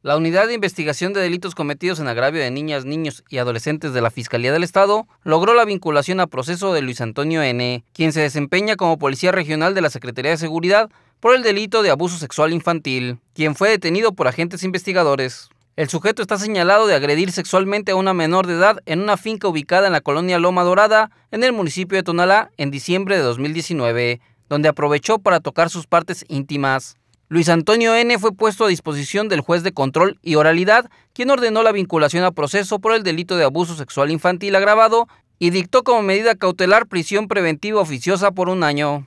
La Unidad de Investigación de Delitos Cometidos en Agravio de Niñas, Niños y Adolescentes de la Fiscalía del Estado logró la vinculación a proceso de Luis Antonio N., quien se desempeña como Policía Regional de la Secretaría de Seguridad por el delito de abuso sexual infantil, quien fue detenido por agentes investigadores. El sujeto está señalado de agredir sexualmente a una menor de edad en una finca ubicada en la colonia Loma Dorada, en el municipio de Tonalá, en diciembre de 2019, donde aprovechó para tocar sus partes íntimas. Luis Antonio N. fue puesto a disposición del juez de control y oralidad, quien ordenó la vinculación a proceso por el delito de abuso sexual infantil agravado y dictó como medida cautelar prisión preventiva oficiosa por un año.